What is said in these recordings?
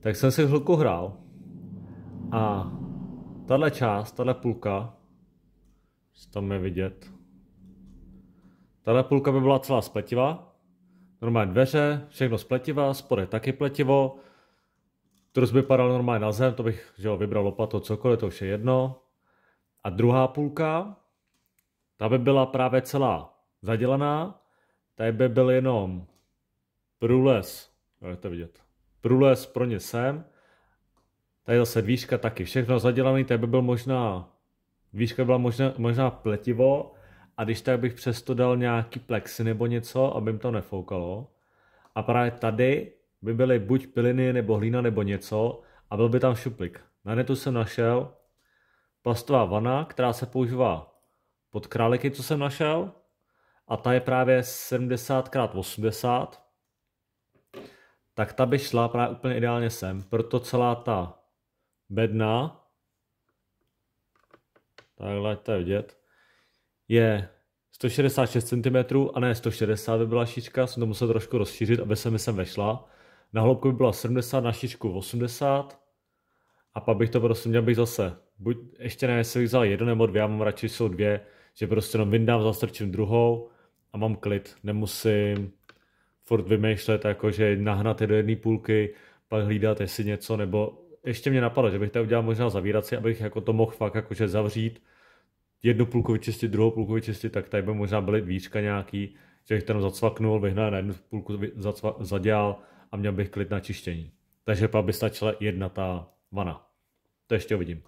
tak jsem si chvilku hrál a tahle část, tahle půlka, tam je vidět, tahle půlka by byla celá spletivá, normálně dveře, všechno spletivá, spodek taky pletivo, Trus by padal normálně na zem, to bych že jo, vybral lopato, cokoliv, to už je jedno. A druhá půlka, ta by byla právě celá zadělaná, tady by byl jenom průles, jo, je to vidět. Průlez pro ně sem. Tady zase dvířka taky, všechno zadělané, tady by byl možná, dvířka byla možná, možná pletivo a když tak bych přesto dal nějaký plexy nebo něco, aby jim to nefoukalo. A právě tady by byly buď piliny nebo hlína nebo něco a byl by tam šuplik. Na netu jsem našel plastová vana, která se používá pod králiky, co jsem našel. A ta je právě 70x80, tak ta by šla právě úplně ideálně sem. Proto celá ta bedna, takhle to je vidět, je 166 cm a ne 160 by byla šířka, jsem to musel trošku rozšířit, aby se mi sem vešla. Na hloubku by byla 70, na šířku 80 a pak bych to prostě měl bych zase, buď ještě ne, jestli bych vzal jeden nebo dvě, já mám radši jsou dvě, že prostě jenom vyndám, zastrčím druhou a mám klid, nemusím furt vymýšlet, jako že je do jedné půlky, pak hlídat, jestli něco, nebo ještě mě napadlo, že bych to udělal možná zavírací, abych jako to mohl fakt jakože zavřít, jednu půlku vyčistit, druhou půlku vyčistit, tak tady by možná byly dvířka nějaký, že bych tam zacvaknul, vyhnal na jednu půlku zacvak, zadělal a měl bych klid na čištění. Takže pak by stačila jedna ta vana. To ještě uvidím.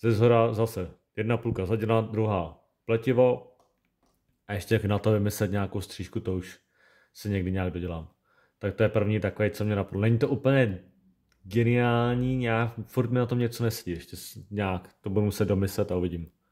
Ze zhora zase jedna půlka zadělá, druhá pletivo a ještě na to vymyslet nějakou střížku, to už si někdy nějak dodělám. Tak to je první takový, co mě napadlo. Není to úplně geniální, nějak, furt mi na tom něco nesedí, ještě nějak to budu muset domyslet a uvidím.